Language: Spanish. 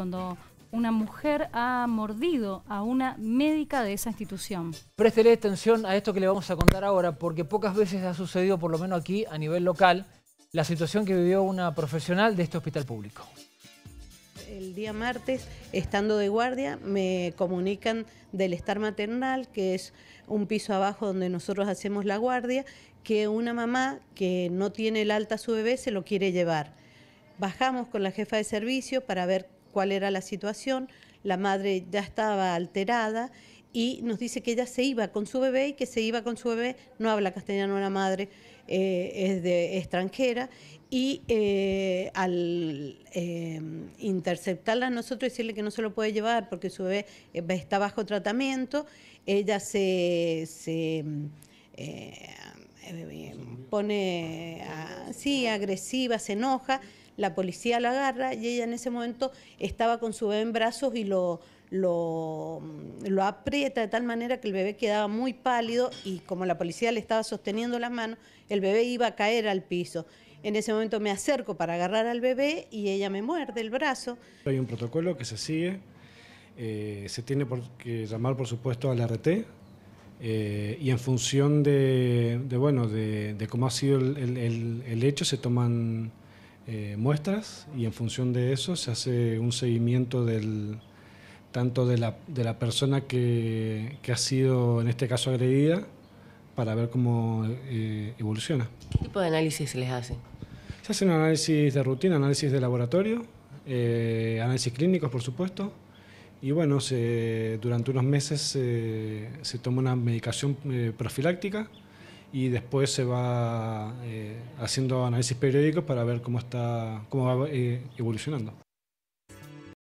cuando una mujer ha mordido a una médica de esa institución. Préstele atención a esto que le vamos a contar ahora, porque pocas veces ha sucedido, por lo menos aquí a nivel local, la situación que vivió una profesional de este hospital público. El día martes, estando de guardia, me comunican del estar maternal, que es un piso abajo donde nosotros hacemos la guardia, que una mamá que no tiene el alta a su bebé se lo quiere llevar. Bajamos con la jefa de servicio para ver cuál era la situación. La madre ya estaba alterada y nos dice que ella se iba con su bebé y que se iba con su bebé, no habla castellano la madre, eh, es de extranjera, y eh, al eh, interceptarla a nosotros y decirle que no se lo puede llevar porque su bebé está bajo tratamiento, ella se, se pone así ah, agresiva, se enoja la policía la agarra y ella en ese momento estaba con su bebé en brazos y lo, mm, lo, aprieta de tal manera que el bebé quedaba muy pálido y como la policía le estaba sosteniendo las manos, el bebé iba a caer al piso. En ese momento me acerco para agarrar al bebé y ella me muerde el brazo. Hay un protocolo que se sigue, eh, se tiene que llamar por supuesto al RT eh, y en función de, bueno, de, cómo ha sido el hecho se toman eh, muestras y en función de eso se hace un seguimiento del, tanto de la, de la persona que, que, ha sido, en este caso, agredida, para ver cómo eh, evoluciona. ¿Qué tipo de análisis se les hace? Se hace un análisis de rutina, análisis de laboratorio, eh, análisis clínicos, por supuesto. Y bueno, se, durante unos meses se toma una medicación profiláctica y después se va eh, haciendo análisis periódicos para ver cómo, está, cómo va eh, evolucionando.